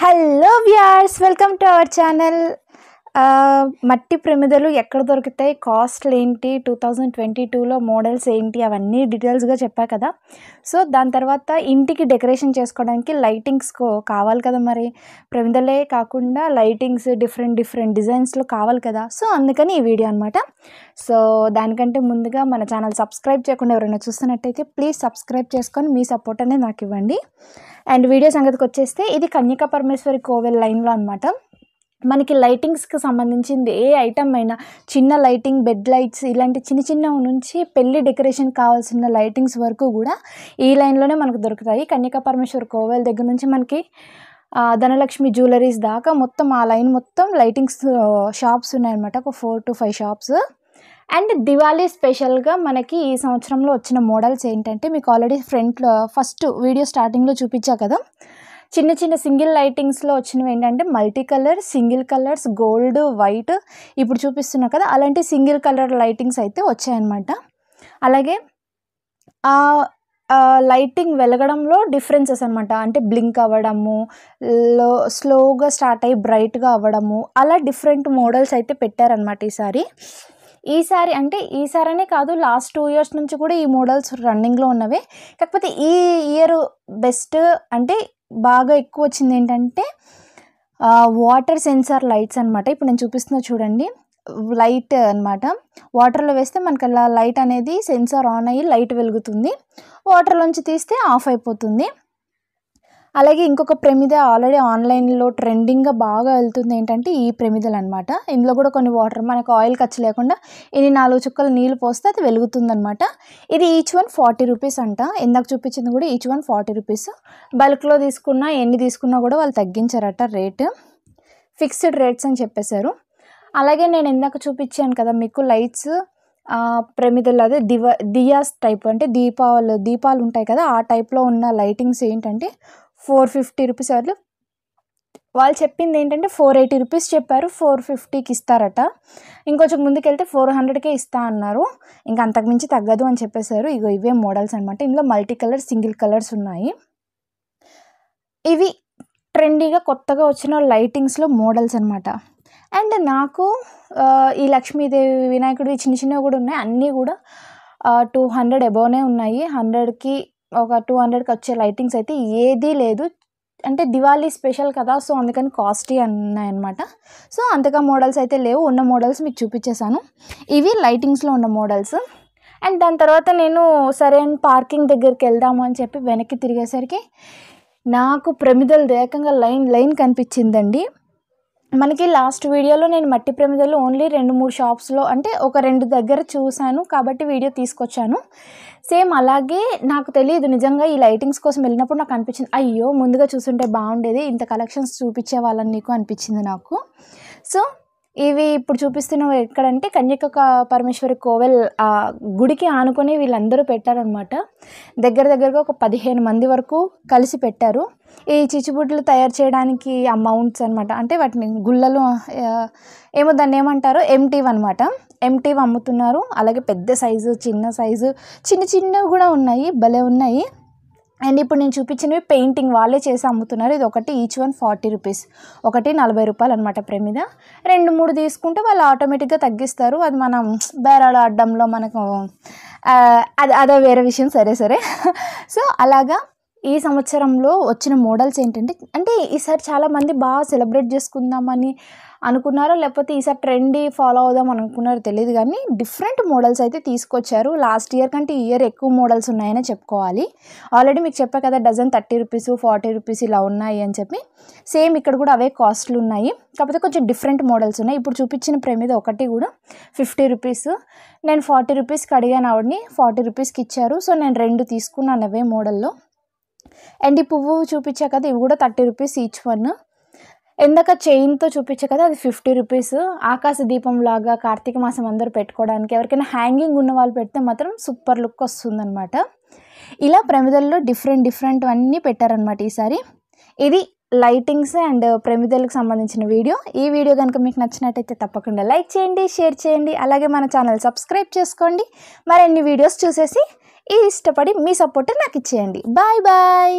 Hello viewers, welcome to our channel. మట్టి ప్రమిదలు ఎక్కడ దొరుకుతాయి కాస్ట్లు ఏంటి టూ థౌజండ్ ట్వంటీ టూలో మోడల్స్ ఏంటి అవన్నీ డీటెయిల్స్గా చెప్పా కదా సో దాని తర్వాత ఇంటికి డెకరేషన్ చేసుకోవడానికి లైటింగ్స్ కావాలి కదా మరి ప్రమిదలే కాకుండా లైటింగ్స్ డిఫరెంట్ డిఫరెంట్ డిజైన్స్లో కావాలి కదా సో అందుకని ఈ వీడియో అనమాట సో దానికంటే ముందుగా మన ఛానల్ సబ్స్క్రైబ్ చేయకుండా ఎవరైనా చూస్తున్నట్టయితే ప్లీజ్ సబ్స్క్రైబ్ చేసుకొని మీ సపోర్ట్ అనేది నాకు ఇవ్వండి అండ్ వీడియో సంగతికి వచ్చేస్తే ఇది కన్యకా పరమేశ్వరి కోవెల్ లైన్లో అనమాట మనకి లైటింగ్స్కి సంబంధించింది ఏ ఐటమ్ అయినా చిన్న లైటింగ్ బెడ్ లైట్స్ ఇలాంటి చిన్న చిన్నవి నుంచి పెళ్లి డెకరేషన్ కావాల్సిన లైటింగ్స్ వరకు కూడా ఈ లైన్లోనే మనకు దొరుకుతాయి కన్యకా పరమేశ్వర్ కోవెల దగ్గర నుంచి మనకి ధనలక్ష్మి జ్యువెలరీస్ దాకా మొత్తం ఆ లైన్ మొత్తం లైటింగ్స్ షాప్స్ ఉన్నాయన్నమాట ఒక four to five shops and Diwali స్పెషల్గా మనకి ఈ సంవత్సరంలో వచ్చిన మోడల్స్ ఏంటంటే మీకు ఆల్రెడీ ఫ్రంట్లో ఫస్ట్ వీడియో స్టార్టింగ్లో చూపించా కదా చిన్న చిన్న సింగిల్ లైటింగ్స్లో వచ్చినవి ఏంటంటే multi colour single colours gold white ఇప్పుడు చూపిస్తున్నా కదా అలాంటి సింగిల్ కలర్ లైటింగ్స్ అయితే వచ్చాయన్నమాట అలాగే ఆ లైటింగ్ వెలగడంలో డిఫరెన్సెస్ అనమాట అంటే బ్లింక్ అవ్వడము లో స్లోగా స్టార్ట్ అయ్యి బ్రైట్గా అవ్వడము అలా డిఫరెంట్ మోడల్స్ అయితే పెట్టారనమాట ఈసారి ఈసారి అంటే అనే కాదు లాస్ట్ టూ ఇయర్స్ నుంచి కూడా ఈ మోడల్స్ రన్నింగ్లో ఉన్నవే కాకపోతే ఈ ఇయర్ బెస్ట్ అంటే బాగా ఎక్కువ వచ్చింది ఏంటంటే వాటర్ సెన్సార్ లైట్స్ అనమాట ఇప్పుడు నేను చూపిస్తున్నా చూడండి లైట్ అనమాట వాటర్లో వేస్తే మనకి అలా లైట్ అనేది సెన్సార్ ఆన్ అయ్యి లైట్ వెలుగుతుంది వాటర్లోంచి తీస్తే ఆఫ్ అయిపోతుంది అలాగే ఇంకొక ప్రమిద ఆల్రెడీ ఆన్లైన్లో ట్రెండింగ్గా బాగా వెళ్తుంది ఏంటంటే ఈ ప్రమిదలు అనమాట ఇందులో కూడా కొన్ని వాటర్ మనకు ఆయిల్ ఖర్చు లేకుండా ఇన్ని నాలుగు చుక్కలు నీళ్ళు పోస్తే అది వెలుగుతుందనమాట ఇది ఈచ్ వన్ ఫార్టీ రూపీస్ అంట ఇందాక చూపించింది కూడా ఈచ్ వన్ ఫార్టీ రూపీస్ బల్క్లో తీసుకున్నా ఎన్ని తీసుకున్నా కూడా వాళ్ళు తగ్గించారట రేటు ఫిక్స్డ్ రేట్స్ అని చెప్పేశారు అలాగే నేను ఇందాక చూపించాను కదా మీకు లైట్స్ ప్రమిదలు అదే దివ దియాస్ టైప్ అంటే దీపావళి దీపాలు ఉంటాయి కదా ఆ టైప్లో ఉన్న లైటింగ్స్ ఏంటంటే ఫోర్ ఫిఫ్టీ రూపీస్ వాళ్ళు వాళ్ళు చెప్పింది ఏంటంటే ఫోర్ ఎయిటీ రూపీస్ చెప్పారు ఫోర్ ఫిఫ్టీకి ఇస్తారట ఇంకొంచెం ముందుకెళ్తే ఫోర్ హండ్రెడ్కే ఇస్తా అన్నారు ఇంకా అంతకుమించి తగ్గదు అని చెప్పేశారు ఇగో ఇవే మోడల్స్ అనమాట ఇందులో మల్టీ కలర్స్ సింగిల్ కలర్స్ ఉన్నాయి ఇవి ట్రెండీగా కొత్తగా వచ్చిన లైటింగ్స్లో మోడల్స్ అనమాట అండ్ నాకు ఈ లక్ష్మీదేవి వినాయకుడు చిన్న చిన్నవి కూడా ఉన్నాయి అన్నీ కూడా టూ హండ్రెడ్ అబోవ్నే ఉన్నాయి హండ్రెడ్కి ఒక టూ హండ్రెడ్కి వచ్చే లైటింగ్స్ అయితే ఏదీ లేదు అంటే దివాళీ స్పెషల్ కదా సో అందుకని కాస్ట్లీ అన్నాయన్నమాట సో అంతగా మోడల్స్ అయితే లేవు ఉన్న మోడల్స్ మీకు చూపించేశాను ఇవి లైటింగ్స్లో ఉన్న మోడల్స్ అండ్ దాని తర్వాత నేను సరే పార్కింగ్ దగ్గరికి వెళ్దాము అని చెప్పి వెనక్కి తిరిగేసరికి నాకు ప్రమిదలు రేకంగా లైన్ లైన్ కనిపించిందండి మనకి లాస్ట్ వీడియోలో నేను మట్టి ప్రమిదలు ఓన్లీ రెండు మూడు షాప్స్లో అంటే ఒక రెండు దగ్గర చూశాను కాబట్టి వీడియో తీసుకొచ్చాను సేమ్ అలాగే నాకు తెలియదు నిజంగా ఈ లైటింగ్స్ కోసం వెళ్ళినప్పుడు నాకు అనిపించింది అయ్యో ముందుగా చూసుంటే బాగుండేది ఇంత కలెక్షన్స్ చూపించే వాళ్ళని నీకు అనిపించింది నాకు సో ఇవి ఇప్పుడు చూపిస్తున్నవి ఎక్కడంటే కన్యక పరమేశ్వరి కోవెల్ గుడికి ఆనుకొని వీళ్ళందరూ పెట్టారనమాట దగ్గర దగ్గరగా ఒక పదిహేను మంది వరకు కలిసి పెట్టారు ఈ చిచ్చుబుడ్లు తయారు చేయడానికి ఆ మౌంట్స్ అనమాట అంటే వాటిని గుళ్ళలో ఏమో దాన్ని ఏమంటారు ఎంటీవ్ అనమాట ఎంటీవ్ అమ్ముతున్నారు అలాగే పెద్ద సైజు చిన్న సైజు చిన్న చిన్నవి కూడా ఉన్నాయి భలే ఉన్నాయి అండ్ ఇప్పుడు నేను చూపించినవి పెయింటింగ్ వాళ్ళే చేసి అమ్ముతున్నారు ఇది ఒకటి ఈచ్ వన్ ఫార్టీ రూపీస్ ఒకటి నలభై రూపాయలు అనమాట మీద రెండు మూడు తీసుకుంటే వాళ్ళు ఆటోమేటిక్గా తగ్గిస్తారు అది మనం బేరాలు ఆడడంలో మనకు అది అదే వేరే విషయం సరే సరే సో అలాగా ఈ సంవత్సరంలో వచ్చిన మోడల్స్ ఏంటంటే అంటే ఈసారి చాలామంది బాగా సెలబ్రేట్ చేసుకుందామని అనుకున్నారో లేకపోతే ఈసారి ట్రెండ్ ఫాలో అవుదాం అనుకున్నారో తెలియదు కానీ డిఫరెంట్ మోడల్స్ అయితే తీసుకొచ్చారు లాస్ట్ ఇయర్ కంటే ఇయర్ ఎక్కువ మోడల్స్ ఉన్నాయని చెప్పుకోవాలి ఆల్రెడీ మీకు చెప్పా కదా dozen thirty rupees forty rupees ఇలా ఉన్నాయి అని చెప్పి సేమ్ ఇక్కడ కూడా అవే కాస్ట్లు ఉన్నాయి కాకపోతే కొంచెం డిఫరెంట్ మోడల్స్ ఉన్నాయి ఇప్పుడు చూపించిన ప్రే ఒకటి కూడా ఫిఫ్టీ రూపీస్ నేను ఫార్టీ రూపీస్కి అడిగాను ఆవిడని ఫార్టీ రూపీస్కి ఇచ్చారు సో నేను రెండు తీసుకున్నాను అవే మోడల్లో అండ్ ఈ పువ్వు చూపించా కదా ఇవి కూడా థర్టీ రూపీస్ ఈచ్ వన్ ఎందాక చైన్తో చూపించే కదా అది ఫిఫ్టీ రూపీస్ ఆకాశ దీపం లాగా కార్తీక మాసం అందరూ పెట్టుకోవడానికి ఎవరికైనా హ్యాంగింగ్ ఉన్న వాళ్ళు పెడితే మాత్రం సూపర్ లుక్ వస్తుందన్నమాట ఇలా ప్రమిదల్లో డిఫరెంట్ డిఫరెంట్ అన్నీ పెట్టారనమాట ఈసారి ఇది లైటింగ్స్ అండ్ ప్రమిదలకు సంబంధించిన వీడియో ఈ వీడియో కనుక మీకు నచ్చినట్టయితే తప్పకుండా లైక్ చేయండి షేర్ చేయండి అలాగే మన ఛానల్ సబ్స్క్రైబ్ చేసుకోండి మరిన్ని వీడియోస్ చూసేసి ఇది ఇష్టపడి మీ సపోర్ట్ నాకు ఇచ్చేయండి బాయ్ బాయ్